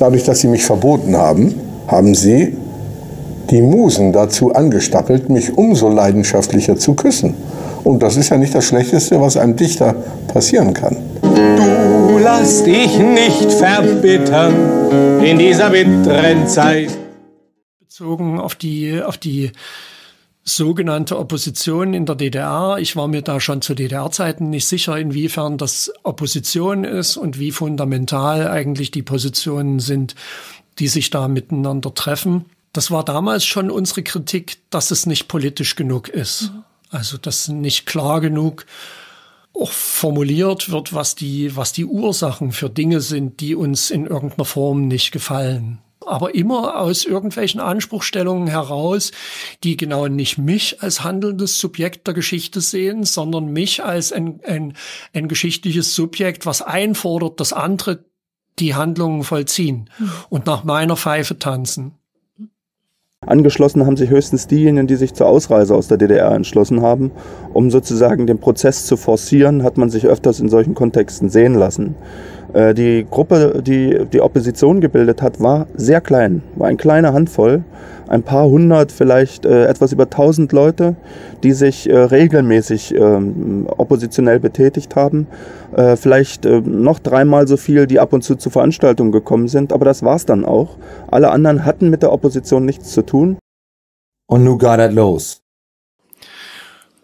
dadurch, dass sie mich verboten haben, haben sie die Musen dazu angestapelt, mich umso leidenschaftlicher zu küssen. Und das ist ja nicht das Schlechteste, was einem Dichter passieren kann. Du lass dich nicht verbittern in dieser bitteren Zeit. Bezogen auf die, auf die sogenannte Opposition in der DDR. Ich war mir da schon zu DDR-Zeiten nicht sicher, inwiefern das Opposition ist und wie fundamental eigentlich die Positionen sind, die sich da miteinander treffen. Das war damals schon unsere Kritik, dass es nicht politisch genug ist. Mhm. Also, dass nicht klar genug auch formuliert wird, was die, was die Ursachen für Dinge sind, die uns in irgendeiner Form nicht gefallen aber immer aus irgendwelchen Anspruchstellungen heraus, die genau nicht mich als handelndes Subjekt der Geschichte sehen, sondern mich als ein, ein, ein geschichtliches Subjekt, was einfordert, dass andere die Handlungen vollziehen mhm. und nach meiner Pfeife tanzen. Angeschlossen haben sich höchstens diejenigen, die sich zur Ausreise aus der DDR entschlossen haben. Um sozusagen den Prozess zu forcieren, hat man sich öfters in solchen Kontexten sehen lassen. Äh, die Gruppe, die die Opposition gebildet hat, war sehr klein, war eine kleine Handvoll, ein paar hundert, vielleicht äh, etwas über tausend Leute, die sich äh, regelmäßig äh, oppositionell betätigt haben, äh, vielleicht ähm, noch dreimal so viel, die ab und zu zu Veranstaltungen gekommen sind, aber das war's dann auch. Alle anderen hatten mit der Opposition nichts zu tun. Und nun geht es los.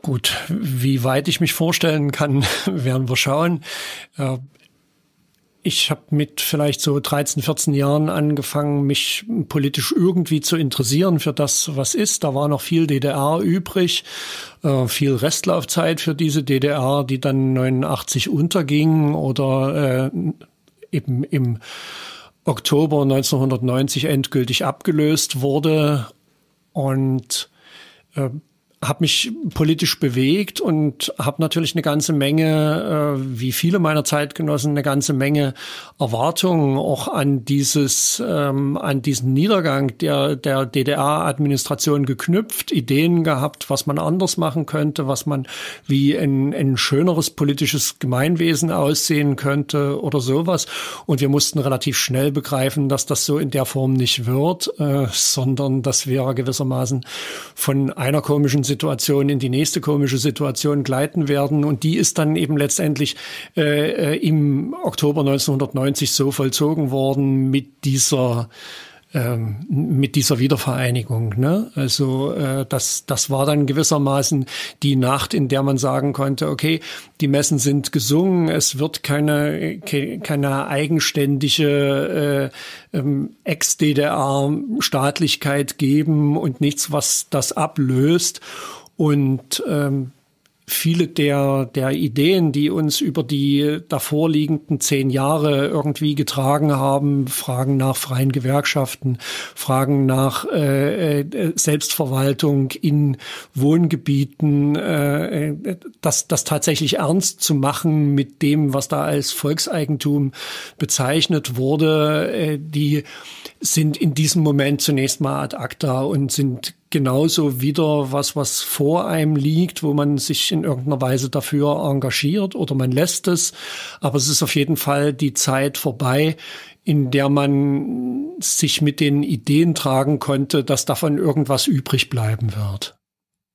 Gut, wie weit ich mich vorstellen kann, werden wir schauen. Äh, ich habe mit vielleicht so 13, 14 Jahren angefangen, mich politisch irgendwie zu interessieren für das, was ist. Da war noch viel DDR übrig, äh, viel Restlaufzeit für diese DDR, die dann 89 unterging oder äh, eben im Oktober 1990 endgültig abgelöst wurde. Und äh, habe mich politisch bewegt und habe natürlich eine ganze Menge, äh, wie viele meiner Zeitgenossen, eine ganze Menge Erwartungen auch an dieses, ähm, an diesen Niedergang der, der DDR-Administration geknüpft, Ideen gehabt, was man anders machen könnte, was man wie ein, ein schöneres politisches Gemeinwesen aussehen könnte oder sowas. Und wir mussten relativ schnell begreifen, dass das so in der Form nicht wird, äh, sondern dass wir gewissermaßen von einer komischen Situation Situation in die nächste komische Situation gleiten werden. Und die ist dann eben letztendlich äh, äh im Oktober 1990 so vollzogen worden mit dieser ähm, mit dieser Wiedervereinigung. Ne? Also äh, das, das war dann gewissermaßen die Nacht, in der man sagen konnte, okay, die Messen sind gesungen, es wird keine, keine eigenständige äh, ähm, Ex-DDR-Staatlichkeit geben und nichts, was das ablöst. Und ähm, viele der, der Ideen, die uns über die davorliegenden zehn Jahre irgendwie getragen haben, Fragen nach freien Gewerkschaften, Fragen nach äh, äh, Selbstverwaltung in Wohngebieten, äh, das, das tatsächlich ernst zu machen mit dem, was da als Volkseigentum bezeichnet wurde, äh, die sind in diesem Moment zunächst mal ad acta und sind genauso wieder was, was vor einem liegt, wo man sich in irgendeiner Weise dafür engagiert oder man lässt es. Aber es ist auf jeden Fall die Zeit vorbei, in der man sich mit den Ideen tragen konnte, dass davon irgendwas übrig bleiben wird.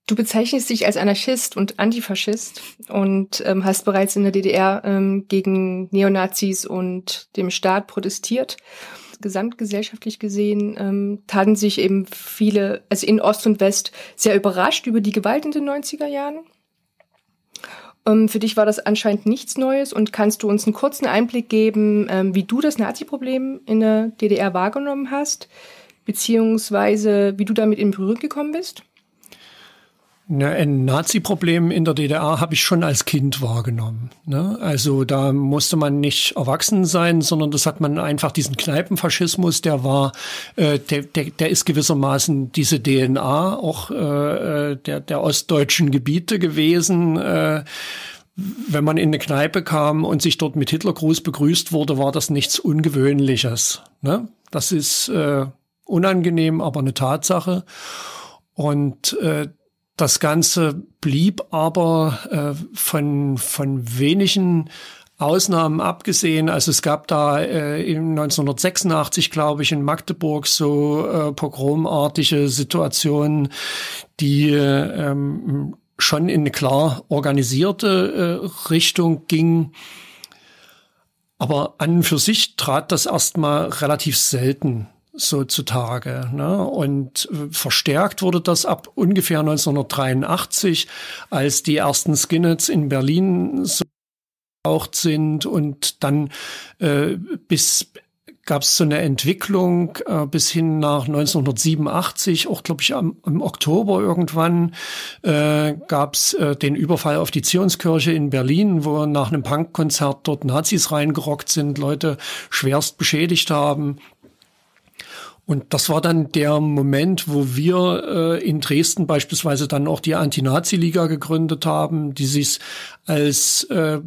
Du bezeichnest dich als Anarchist und Antifaschist und ähm, hast bereits in der DDR ähm, gegen Neonazis und dem Staat protestiert gesamtgesellschaftlich gesehen, ähm, taten sich eben viele, also in Ost und West, sehr überrascht über die Gewalt in den 90er Jahren. Ähm, für dich war das anscheinend nichts Neues und kannst du uns einen kurzen Einblick geben, ähm, wie du das Nazi-Problem in der DDR wahrgenommen hast, beziehungsweise wie du damit in Berührung gekommen bist? Ne, ein Nazi-Problem in der DDR habe ich schon als Kind wahrgenommen. Ne? Also da musste man nicht erwachsen sein, sondern das hat man einfach diesen Kneipenfaschismus, der war, äh, der, der, der ist gewissermaßen diese DNA auch äh, äh, der, der ostdeutschen Gebiete gewesen. Äh, wenn man in eine Kneipe kam und sich dort mit Hitlergruß begrüßt wurde, war das nichts Ungewöhnliches. Ne? Das ist äh, unangenehm, aber eine Tatsache. Und äh, das Ganze blieb aber äh, von, von wenigen Ausnahmen abgesehen. Also es gab da äh, 1986, glaube ich, in Magdeburg so äh, pogromartige Situationen, die äh, ähm, schon in eine klar organisierte äh, Richtung gingen. Aber an und für sich trat das erstmal relativ selten so zutage. Ne? Und äh, verstärkt wurde das ab ungefähr 1983, als die ersten Skinheads in Berlin so gebraucht sind und dann äh, bis gab es so eine Entwicklung äh, bis hin nach 1987, auch glaube ich am, im Oktober irgendwann, äh, gab es äh, den Überfall auf die Zionskirche in Berlin, wo nach einem Punkkonzert dort Nazis reingerockt sind, Leute schwerst beschädigt haben. Und das war dann der Moment, wo wir äh, in Dresden beispielsweise dann auch die Anti-Nazi-Liga gegründet haben, die sich als äh,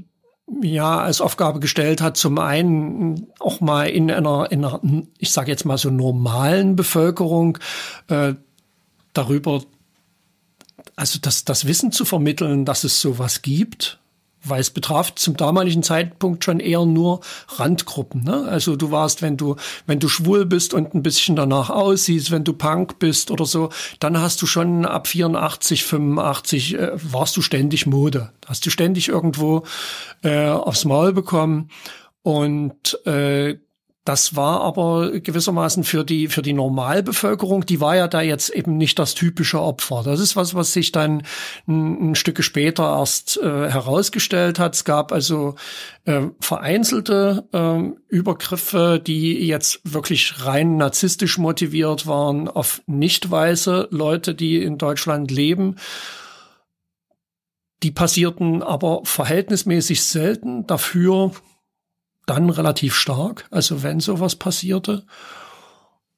ja als Aufgabe gestellt hat, zum einen auch mal in einer, in einer ich sage jetzt mal so normalen Bevölkerung äh, darüber, also das, das Wissen zu vermitteln, dass es sowas gibt weil es betraf zum damaligen Zeitpunkt schon eher nur Randgruppen. Ne? Also du warst, wenn du, wenn du schwul bist und ein bisschen danach aussiehst, wenn du Punk bist oder so, dann hast du schon ab 84, 85 äh, warst du ständig Mode. Hast du ständig irgendwo äh, aufs Maul bekommen. Und äh, das war aber gewissermaßen für die, für die Normalbevölkerung, die war ja da jetzt eben nicht das typische Opfer. Das ist was, was sich dann ein, ein Stück später erst äh, herausgestellt hat. Es gab also äh, vereinzelte äh, Übergriffe, die jetzt wirklich rein narzisstisch motiviert waren auf nicht weiße Leute, die in Deutschland leben. Die passierten aber verhältnismäßig selten. Dafür dann relativ stark, also wenn sowas passierte.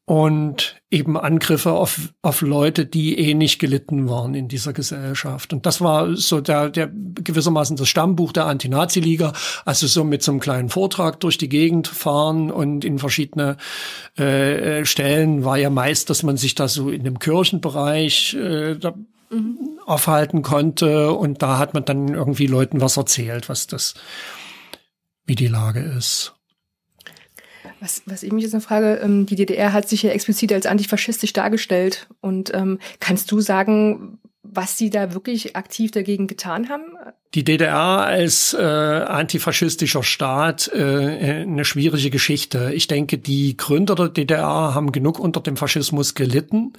Und eben Angriffe auf, auf Leute, die eh nicht gelitten waren in dieser Gesellschaft. Und das war so der, der gewissermaßen das Stammbuch der Anti-Nazi-Liga. Also so mit so einem kleinen Vortrag durch die Gegend fahren und in verschiedene äh, äh Stellen war ja meist, dass man sich da so in dem Kirchenbereich äh, da, mhm. aufhalten konnte. Und da hat man dann irgendwie Leuten was erzählt, was das wie die Lage ist. Was, was ich mich jetzt noch frage, ähm, die DDR hat sich ja explizit als antifaschistisch dargestellt. Und ähm, kannst du sagen, was sie da wirklich aktiv dagegen getan haben? die DDR als äh, antifaschistischer Staat äh, eine schwierige Geschichte. Ich denke, die Gründer der DDR haben genug unter dem Faschismus gelitten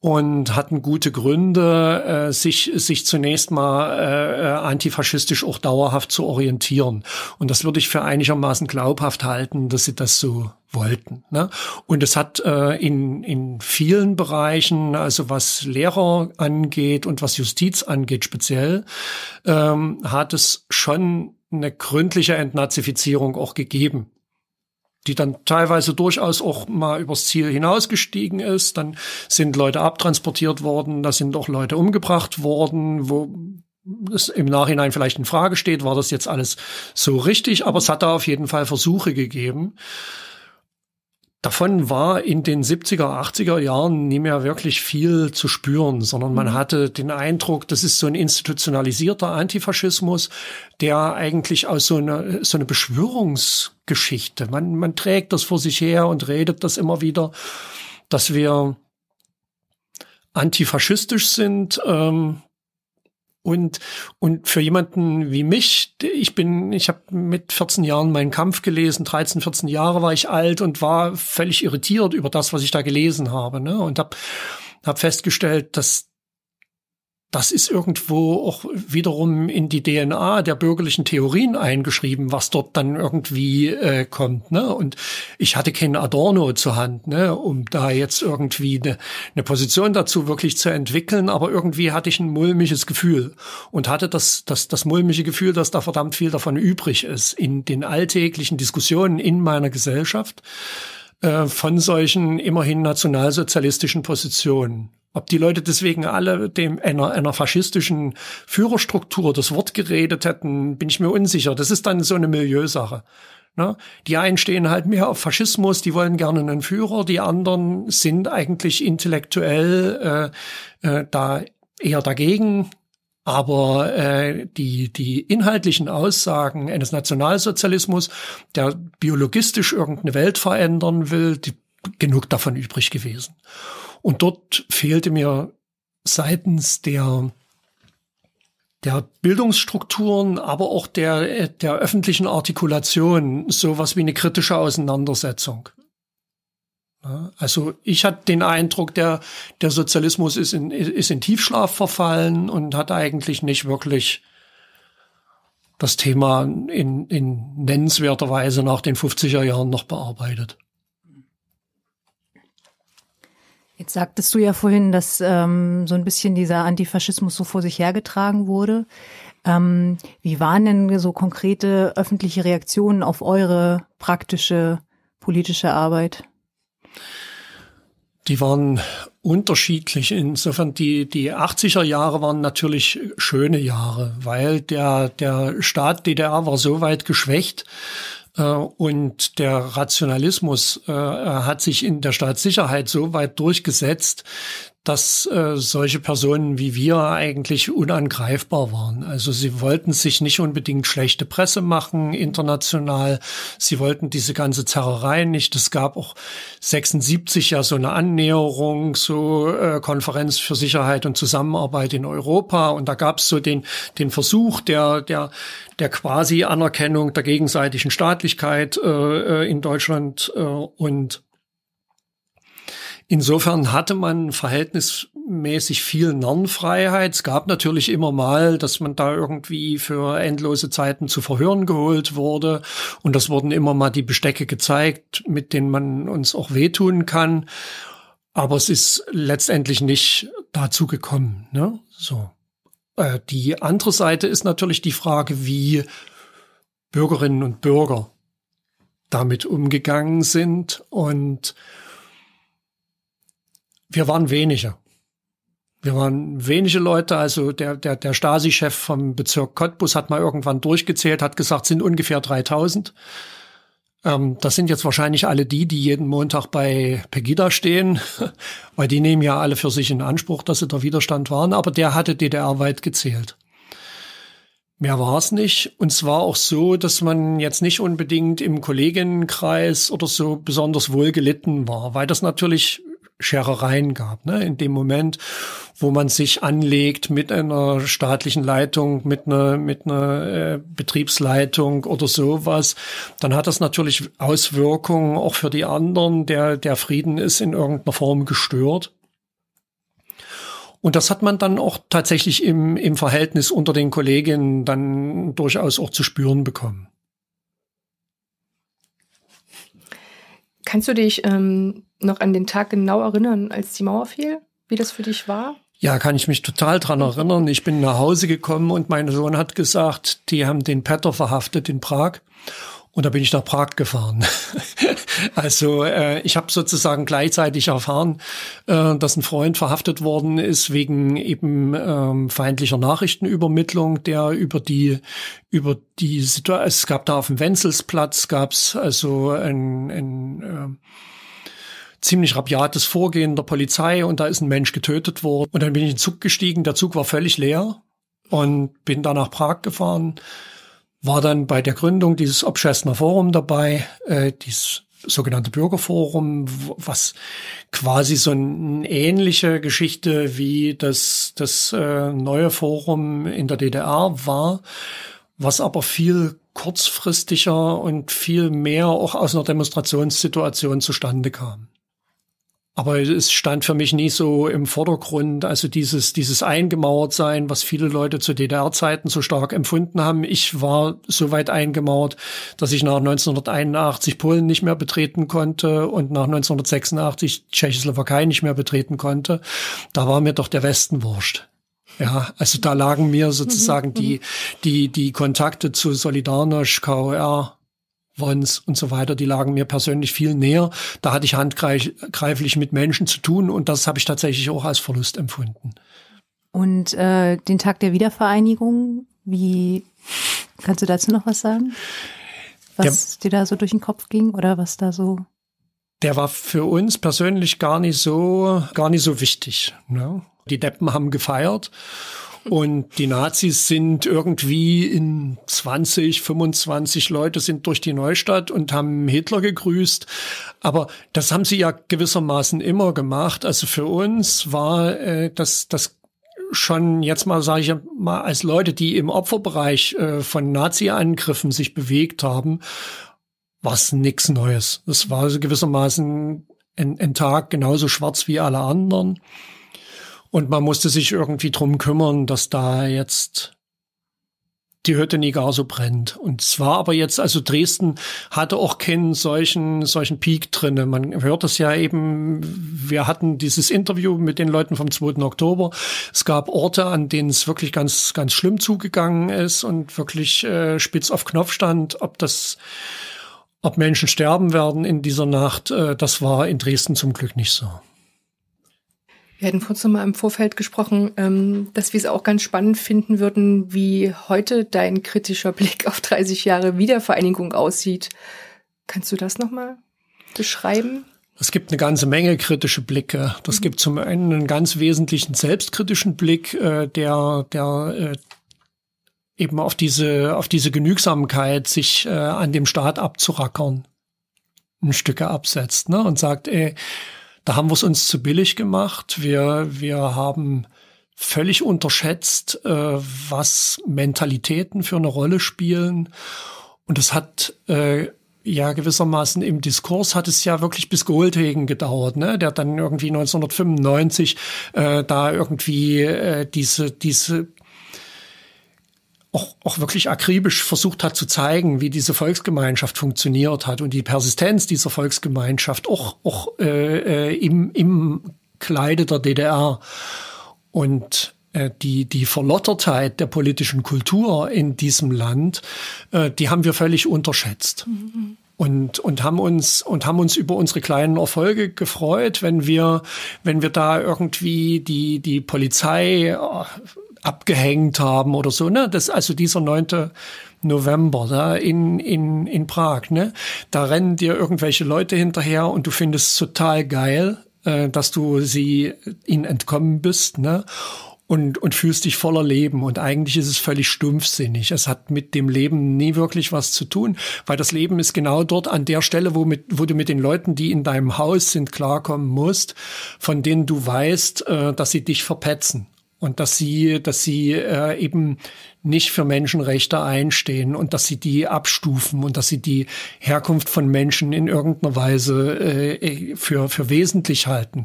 und hatten gute Gründe, äh, sich, sich zunächst mal äh, äh, antifaschistisch auch dauerhaft zu orientieren. Und das würde ich für einigermaßen glaubhaft halten, dass sie das so wollten. Ne? Und es hat äh, in, in vielen Bereichen, also was Lehrer angeht und was Justiz angeht speziell, äh, genommen hat es schon eine gründliche Entnazifizierung auch gegeben die dann teilweise durchaus auch mal übers Ziel hinausgestiegen ist. Dann sind Leute abtransportiert worden, da sind auch Leute umgebracht worden, wo es im Nachhinein vielleicht in Frage steht, war das jetzt alles so richtig, aber es hat da auf jeden Fall Versuche gegeben. Davon war in den 70er, 80er Jahren nie mehr wirklich viel zu spüren, sondern man mhm. hatte den Eindruck, das ist so ein institutionalisierter Antifaschismus, der eigentlich aus so einer, so eine Beschwörungsgeschichte, man, man trägt das vor sich her und redet das immer wieder, dass wir antifaschistisch sind, ähm, und, und für jemanden wie mich, ich bin, ich habe mit 14 Jahren meinen Kampf gelesen, 13, 14 Jahre war ich alt und war völlig irritiert über das, was ich da gelesen habe. Ne? Und habe hab festgestellt, dass das ist irgendwo auch wiederum in die DNA der bürgerlichen Theorien eingeschrieben, was dort dann irgendwie äh, kommt. Ne? Und ich hatte keinen Adorno zur Hand, ne? um da jetzt irgendwie ne, eine ne Position dazu wirklich zu entwickeln, aber irgendwie hatte ich ein mulmiges Gefühl und hatte das, das, das mulmige Gefühl, dass da verdammt viel davon übrig ist in den alltäglichen Diskussionen in meiner Gesellschaft. Äh, von solchen immerhin nationalsozialistischen Positionen. Ob die Leute deswegen alle dem einer, einer faschistischen Führerstruktur das Wort geredet hätten, bin ich mir unsicher. Das ist dann so eine Milieusache. Ne? Die einen stehen halt mehr auf Faschismus, die wollen gerne einen Führer, die anderen sind eigentlich intellektuell äh, äh, da eher dagegen. Aber äh, die, die inhaltlichen Aussagen eines Nationalsozialismus, der biologistisch irgendeine Welt verändern will, die, genug davon übrig gewesen. Und dort fehlte mir seitens der der Bildungsstrukturen, aber auch der, der öffentlichen Artikulation sowas wie eine kritische Auseinandersetzung. Also ich hatte den Eindruck, der, der Sozialismus ist in, ist in Tiefschlaf verfallen und hat eigentlich nicht wirklich das Thema in, in nennenswerter Weise nach den 50er Jahren noch bearbeitet. Jetzt sagtest du ja vorhin, dass ähm, so ein bisschen dieser Antifaschismus so vor sich hergetragen wurde. Ähm, wie waren denn so konkrete öffentliche Reaktionen auf eure praktische politische Arbeit? Die waren unterschiedlich. Insofern die, die 80er Jahre waren natürlich schöne Jahre, weil der, der Staat DDR war so weit geschwächt, äh, und der Rationalismus äh, hat sich in der Staatssicherheit so weit durchgesetzt, dass äh, solche Personen wie wir eigentlich unangreifbar waren. Also sie wollten sich nicht unbedingt schlechte Presse machen international. Sie wollten diese ganze Zerrerei nicht. Es gab auch 76 ja so eine Annäherung, so äh, Konferenz für Sicherheit und Zusammenarbeit in Europa. Und da gab es so den, den Versuch der, der, der quasi Anerkennung der gegenseitigen Staatlichkeit äh, äh, in Deutschland äh, und Insofern hatte man verhältnismäßig viel Narrenfreiheit. Es gab natürlich immer mal, dass man da irgendwie für endlose Zeiten zu Verhören geholt wurde. Und das wurden immer mal die Bestecke gezeigt, mit denen man uns auch wehtun kann. Aber es ist letztendlich nicht dazu gekommen. Ne? So. Äh, die andere Seite ist natürlich die Frage, wie Bürgerinnen und Bürger damit umgegangen sind und wir waren weniger. Wir waren wenige Leute, also der, der, der Stasi-Chef vom Bezirk Cottbus hat mal irgendwann durchgezählt, hat gesagt, sind ungefähr 3000. Ähm, das sind jetzt wahrscheinlich alle die, die jeden Montag bei Pegida stehen, weil die nehmen ja alle für sich in Anspruch, dass sie der Widerstand waren, aber der hatte DDR weit gezählt. Mehr war es nicht. Und zwar auch so, dass man jetzt nicht unbedingt im Kolleginnenkreis oder so besonders wohl gelitten war, weil das natürlich Scherereien gab. Ne? In dem Moment, wo man sich anlegt mit einer staatlichen Leitung, mit einer, mit einer äh, Betriebsleitung oder sowas, dann hat das natürlich Auswirkungen auch für die anderen. Der, der Frieden ist in irgendeiner Form gestört. Und das hat man dann auch tatsächlich im, im Verhältnis unter den Kolleginnen dann durchaus auch zu spüren bekommen. Kannst du dich ähm, noch an den Tag genau erinnern, als die Mauer fiel? Wie das für dich war? Ja, kann ich mich total dran erinnern. Ich bin nach Hause gekommen und mein Sohn hat gesagt, die haben den Petter verhaftet in Prag. Und da bin ich nach Prag gefahren. also äh, ich habe sozusagen gleichzeitig erfahren, äh, dass ein Freund verhaftet worden ist wegen eben ähm, feindlicher Nachrichtenübermittlung, der über die über die Situation. Es gab da auf dem Wenzelsplatz gab's also ein, ein äh, ziemlich rabiates Vorgehen der Polizei und da ist ein Mensch getötet worden. Und dann bin ich in den Zug gestiegen, der Zug war völlig leer und bin dann nach Prag gefahren, war dann bei der Gründung dieses Obschesner Forum dabei, äh, dieses sogenannte Bürgerforum, was quasi so eine ähnliche Geschichte wie das, das äh, neue Forum in der DDR war, was aber viel kurzfristiger und viel mehr auch aus einer Demonstrationssituation zustande kam. Aber es stand für mich nie so im Vordergrund, also dieses, dieses eingemauert sein, was viele Leute zu DDR-Zeiten so stark empfunden haben. Ich war so weit eingemauert, dass ich nach 1981 Polen nicht mehr betreten konnte und nach 1986 Tschechoslowakei nicht mehr betreten konnte. Da war mir doch der Westen wurscht. Ja, also da lagen mir mhm, sozusagen mhm. die, die, die Kontakte zu Solidarność, KOR, Wons und so weiter, die lagen mir persönlich viel näher. Da hatte ich handgreiflich mit Menschen zu tun und das habe ich tatsächlich auch als Verlust empfunden. Und äh, den Tag der Wiedervereinigung, wie kannst du dazu noch was sagen? Was der, dir da so durch den Kopf ging oder was da so? Der war für uns persönlich gar nicht so, gar nicht so wichtig. Ne? Die Deppen haben gefeiert und die Nazis sind irgendwie in 20, 25 Leute sind durch die Neustadt und haben Hitler gegrüßt. Aber das haben sie ja gewissermaßen immer gemacht. Also für uns war äh, das, das schon jetzt mal, sage ich mal, als Leute, die im Opferbereich äh, von Nazi-Angriffen sich bewegt haben, was nix Neues. Es war also gewissermaßen ein, ein Tag genauso schwarz wie alle anderen. Und man musste sich irgendwie drum kümmern, dass da jetzt die Hütte nie gar so brennt. Und zwar aber jetzt, also Dresden hatte auch keinen solchen, solchen Peak drinne. Man hört das ja eben, wir hatten dieses Interview mit den Leuten vom 2. Oktober. Es gab Orte, an denen es wirklich ganz, ganz schlimm zugegangen ist und wirklich äh, spitz auf Knopf stand, ob das, ob Menschen sterben werden in dieser Nacht. Äh, das war in Dresden zum Glück nicht so. Wir hatten kurz mal im Vorfeld gesprochen, ähm, dass wir es auch ganz spannend finden würden, wie heute dein kritischer Blick auf 30 Jahre Wiedervereinigung aussieht. Kannst du das nochmal beschreiben? Es gibt eine ganze Menge kritische Blicke. Das mhm. gibt zum einen einen ganz wesentlichen selbstkritischen Blick, äh, der, der äh, eben auf diese, auf diese Genügsamkeit, sich äh, an dem Staat abzurackern, ein Stücke absetzt ne? und sagt, ey, da haben wir es uns zu billig gemacht. Wir, wir haben völlig unterschätzt, äh, was Mentalitäten für eine Rolle spielen. Und das hat äh, ja gewissermaßen im Diskurs hat es ja wirklich bis Goldhagen gedauert, ne? Der dann irgendwie 1995 äh, da irgendwie äh, diese diese auch, auch wirklich akribisch versucht hat zu zeigen, wie diese Volksgemeinschaft funktioniert hat und die Persistenz dieser Volksgemeinschaft auch, auch äh, äh im, im Kleide der DDR. Und äh, die, die Verlottertheit der politischen Kultur in diesem Land, äh, die haben wir völlig unterschätzt. Mhm, mhm und, und haben uns und haben uns über unsere kleinen Erfolge gefreut, wenn wir wenn wir da irgendwie die die Polizei äh, abgehängt haben oder so. Ne? Das, also dieser 9. November da ne, in, in, in Prag. Ne? Da rennen dir irgendwelche Leute hinterher und du findest total geil, äh, dass du sie äh, ihnen entkommen bist. Ne? und, und fühlst dich voller Leben. Und eigentlich ist es völlig stumpfsinnig. Es hat mit dem Leben nie wirklich was zu tun, weil das Leben ist genau dort an der Stelle, wo, mit, wo du mit den Leuten, die in deinem Haus sind, klarkommen musst, von denen du weißt, äh, dass sie dich verpetzen und dass sie, dass sie äh, eben nicht für Menschenrechte einstehen und dass sie die abstufen und dass sie die Herkunft von Menschen in irgendeiner Weise äh, für, für wesentlich halten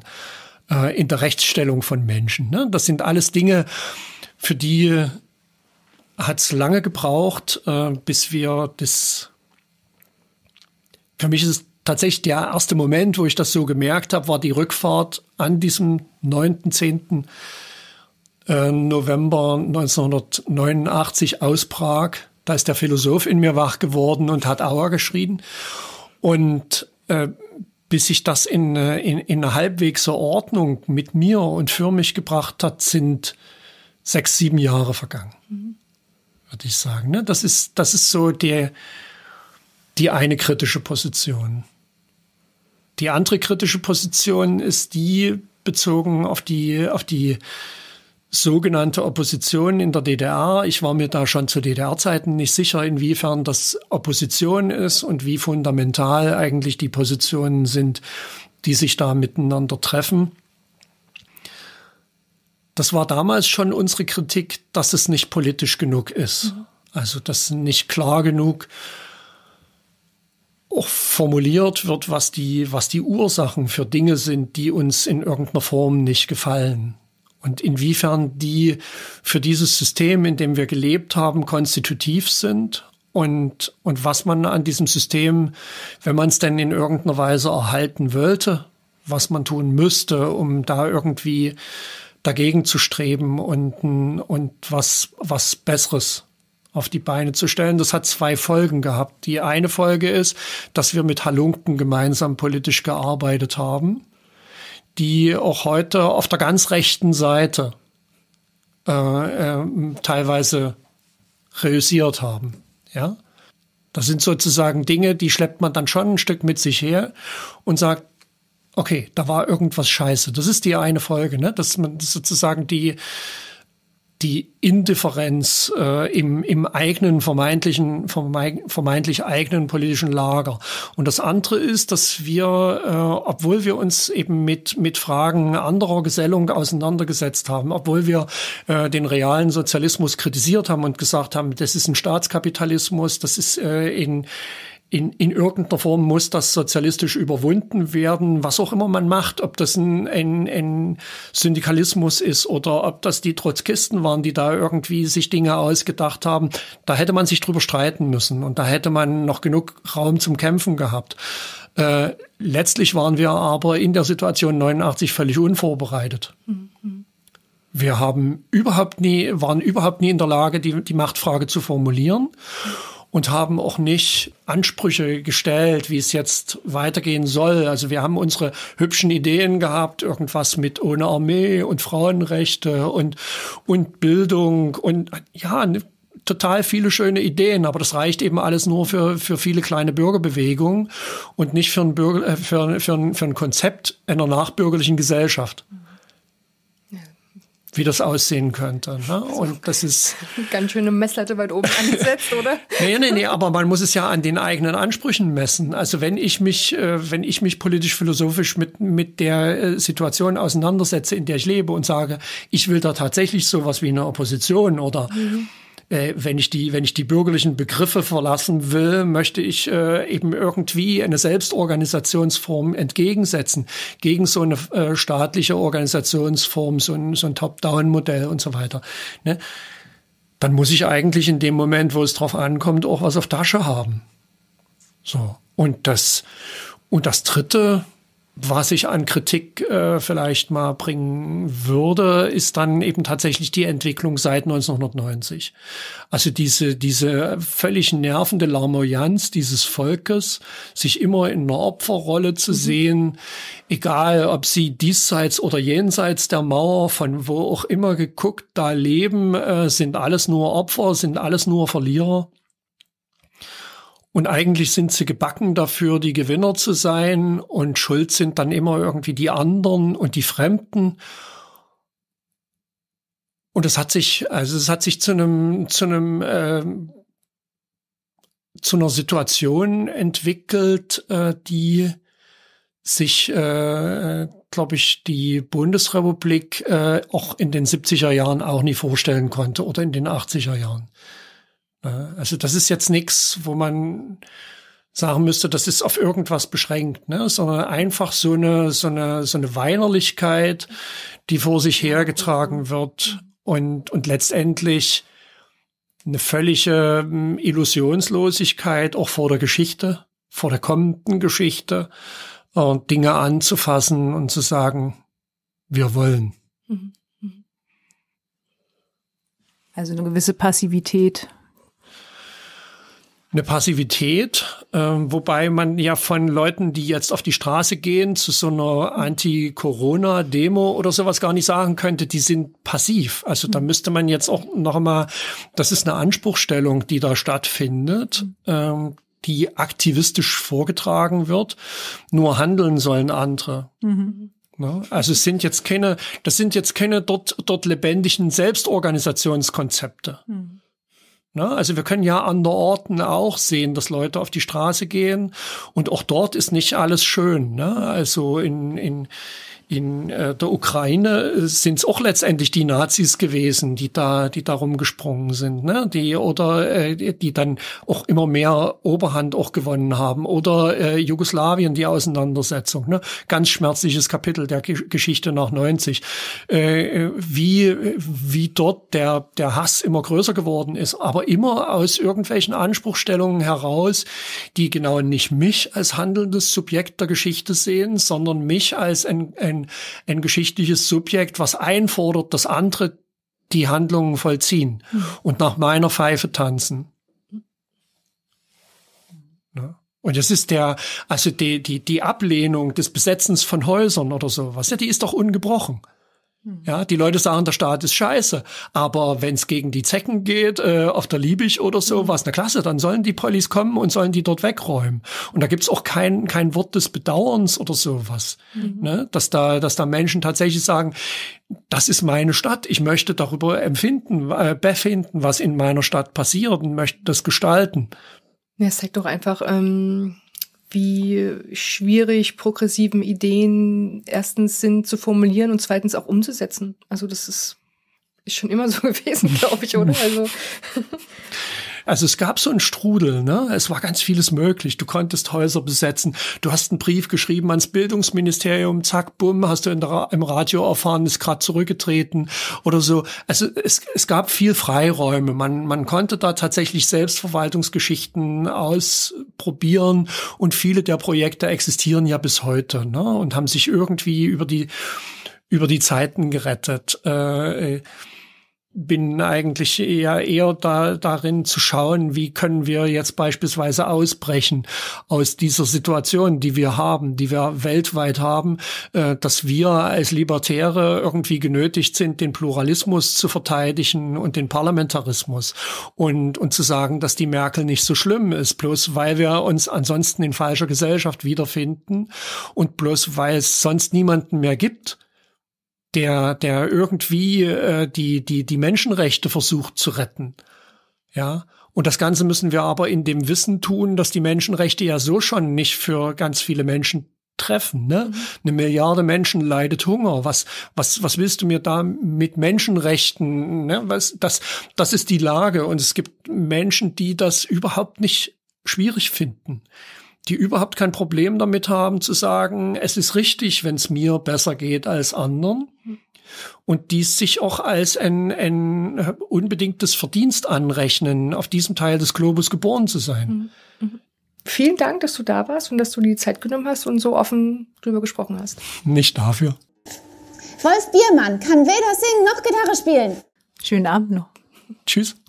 äh, in der Rechtsstellung von Menschen. Ne? Das sind alles Dinge, für die hat es lange gebraucht, äh, bis wir das. Für mich ist es tatsächlich der erste Moment, wo ich das so gemerkt habe, war die Rückfahrt an diesem 9.10. 10 äh, November 1989 aus Prag. Da ist der Philosoph in mir wach geworden und hat Auer geschrieben. Und äh, bis sich das in, äh, in, in eine halbwegs Ordnung mit mir und für mich gebracht hat, sind sechs, sieben Jahre vergangen, mhm. würde ich sagen. Ne? Das, ist, das ist so die, die eine kritische Position. Die andere kritische Position ist die bezogen auf die, auf die sogenannte Opposition in der DDR. Ich war mir da schon zu DDR-Zeiten nicht sicher, inwiefern das Opposition ist und wie fundamental eigentlich die Positionen sind, die sich da miteinander treffen. Das war damals schon unsere Kritik, dass es nicht politisch genug ist. Mhm. Also, dass nicht klar genug auch formuliert wird, was die, was die Ursachen für Dinge sind, die uns in irgendeiner Form nicht gefallen und inwiefern die für dieses System, in dem wir gelebt haben, konstitutiv sind und, und was man an diesem System, wenn man es denn in irgendeiner Weise erhalten wollte, was man tun müsste, um da irgendwie dagegen zu streben und, und was, was Besseres auf die Beine zu stellen. Das hat zwei Folgen gehabt. Die eine Folge ist, dass wir mit Halunken gemeinsam politisch gearbeitet haben die auch heute auf der ganz rechten Seite äh, äh, teilweise reüssiert haben. Ja, das sind sozusagen Dinge, die schleppt man dann schon ein Stück mit sich her und sagt, okay, da war irgendwas Scheiße. Das ist die eine Folge, ne? dass man sozusagen die die Indifferenz äh, im, im eigenen vermeintlichen, vermeintlich eigenen politischen Lager. Und das andere ist, dass wir, äh, obwohl wir uns eben mit, mit Fragen anderer Gesellung auseinandergesetzt haben, obwohl wir äh, den realen Sozialismus kritisiert haben und gesagt haben, das ist ein Staatskapitalismus, das ist äh, in in, in irgendeiner Form muss das sozialistisch überwunden werden, was auch immer man macht, ob das ein, ein, ein Syndikalismus ist oder ob das die Trotzkisten waren, die da irgendwie sich Dinge ausgedacht haben. Da hätte man sich drüber streiten müssen und da hätte man noch genug Raum zum Kämpfen gehabt. Äh, letztlich waren wir aber in der Situation 89 völlig unvorbereitet. Mhm. Wir haben überhaupt nie, waren überhaupt nie in der Lage, die, die Machtfrage zu formulieren. Mhm und haben auch nicht Ansprüche gestellt, wie es jetzt weitergehen soll. Also wir haben unsere hübschen Ideen gehabt, irgendwas mit ohne Armee und Frauenrechte und, und Bildung und ja, ne, total viele schöne Ideen, aber das reicht eben alles nur für, für viele kleine Bürgerbewegungen und nicht für ein, Bürger, äh, für, für, für ein Konzept einer nachbürgerlichen Gesellschaft. Mhm wie das aussehen könnte. Ne? Und das ist. Ganz schöne Messlatte weit oben angesetzt, oder? nee, nee, nee, aber man muss es ja an den eigenen Ansprüchen messen. Also wenn ich mich, äh, wenn ich mich politisch-philosophisch mit, mit der äh, Situation auseinandersetze, in der ich lebe und sage, ich will da tatsächlich sowas wie eine Opposition oder mhm äh, wenn ich die, wenn ich die bürgerlichen Begriffe verlassen will, möchte ich äh, eben irgendwie eine Selbstorganisationsform entgegensetzen gegen so eine äh, staatliche Organisationsform, so ein, so ein Top-Down-Modell und so weiter. Ne? Dann muss ich eigentlich in dem Moment, wo es drauf ankommt, auch was auf Tasche haben. So. Und das, und das dritte, was ich an Kritik äh, vielleicht mal bringen würde, ist dann eben tatsächlich die Entwicklung seit 1990. Also diese, diese völlig nervende Larmoyanz dieses Volkes, sich immer in einer Opferrolle zu mhm. sehen, egal ob sie diesseits oder jenseits der Mauer, von wo auch immer geguckt, da leben, äh, sind alles nur Opfer, sind alles nur Verlierer. Und eigentlich sind sie gebacken dafür, die Gewinner zu sein und schuld sind dann immer irgendwie die anderen und die Fremden. Und es hat sich, also es hat sich zu einem, zu einem, äh, zu einer Situation entwickelt, äh, die sich, äh, glaube ich, die Bundesrepublik äh, auch in den 70er Jahren auch nie vorstellen konnte oder in den 80er Jahren. Ne? Also das ist jetzt nichts, wo man sagen müsste, das ist auf irgendwas beschränkt, ne? sondern einfach so eine, so eine, so eine Weinerlichkeit, die vor sich hergetragen wird und, und letztendlich eine völlige hm, Illusionslosigkeit auch vor der Geschichte, vor der kommenden Geschichte, äh, Dinge anzufassen und zu sagen, wir wollen. Mhm. Mhm. Also eine gewisse Passivität eine Passivität, äh, wobei man ja von Leuten, die jetzt auf die Straße gehen, zu so einer Anti-Corona-Demo oder sowas gar nicht sagen könnte, die sind passiv. Also da mhm. müsste man jetzt auch noch mal, das ist eine Anspruchstellung, die da stattfindet. Mhm. Ähm, die aktivistisch vorgetragen wird. Nur handeln sollen andere. Mhm. Ne? Also es sind jetzt keine, das sind jetzt keine dort, dort lebendigen Selbstorganisationskonzepte. Mhm. Ne? Also wir können ja an der Orten auch sehen, dass Leute auf die Straße gehen und auch dort ist nicht alles schön. Ne? Also in, in in äh, der Ukraine äh, sind es auch letztendlich die Nazis gewesen, die da, die da rumgesprungen sind, ne? Die oder äh, die dann auch immer mehr Oberhand auch gewonnen haben. Oder äh, Jugoslawien, die Auseinandersetzung, ne? Ganz schmerzliches Kapitel der G Geschichte nach 90. Äh, äh, wie, wie dort der, der Hass immer größer geworden ist, aber immer aus irgendwelchen Anspruchstellungen heraus, die genau nicht mich als handelndes Subjekt der Geschichte sehen, sondern mich als ein, ein ein, geschichtliches Subjekt, was einfordert, dass andere die Handlungen vollziehen mhm. und nach meiner Pfeife tanzen. Mhm. Und das ist der, also die, die, die Ablehnung des Besetzens von Häusern oder sowas, ja, die ist doch ungebrochen. Ja, die Leute sagen, der Staat ist scheiße, aber wenn es gegen die Zecken geht, äh, auf der Liebig oder sowas, mhm. na ne klasse, dann sollen die Pollis kommen und sollen die dort wegräumen. Und da gibt's auch kein, kein Wort des Bedauerns oder sowas. Mhm. Ne? Dass, da, dass da Menschen tatsächlich sagen, das ist meine Stadt, ich möchte darüber empfinden, äh, befinden, was in meiner Stadt passiert und möchte das gestalten. Ja, es zeigt doch einfach, ähm, wie schwierig progressiven Ideen erstens sind zu formulieren und zweitens auch umzusetzen. Also das ist, ist schon immer so gewesen, glaube ich, oder? Also Also es gab so einen Strudel, ne? Es war ganz vieles möglich. Du konntest Häuser besetzen. Du hast einen Brief geschrieben ans Bildungsministerium, zack, bumm, hast du Ra im Radio erfahren, ist gerade zurückgetreten oder so. Also es, es gab viel Freiräume. Man, man konnte da tatsächlich Selbstverwaltungsgeschichten ausprobieren und viele der Projekte existieren ja bis heute, ne? Und haben sich irgendwie über die über die Zeiten gerettet. Äh, äh bin eigentlich eher eher da, darin zu schauen, wie können wir jetzt beispielsweise ausbrechen aus dieser Situation, die wir haben, die wir weltweit haben, äh, dass wir als Libertäre irgendwie genötigt sind, den Pluralismus zu verteidigen und den Parlamentarismus und, und zu sagen, dass die Merkel nicht so schlimm ist, bloß weil wir uns ansonsten in falscher Gesellschaft wiederfinden und bloß weil es sonst niemanden mehr gibt, der, der irgendwie äh, die, die, die Menschenrechte versucht zu retten. Ja. Und das Ganze müssen wir aber in dem Wissen tun, dass die Menschenrechte ja so schon nicht für ganz viele Menschen treffen. Ne? Mhm. Eine Milliarde Menschen leidet Hunger. Was, was, was willst du mir da mit Menschenrechten? Ne? Was, das, das ist die Lage. Und es gibt Menschen, die das überhaupt nicht schwierig finden die überhaupt kein Problem damit haben zu sagen, es ist richtig, wenn es mir besser geht als anderen. Und dies sich auch als ein, ein unbedingtes Verdienst anrechnen, auf diesem Teil des Globus geboren zu sein. Mhm. Mhm. Vielen Dank, dass du da warst und dass du die Zeit genommen hast und so offen drüber gesprochen hast. Nicht dafür. Wolf Biermann kann weder singen noch Gitarre spielen. Schönen Abend noch. Tschüss.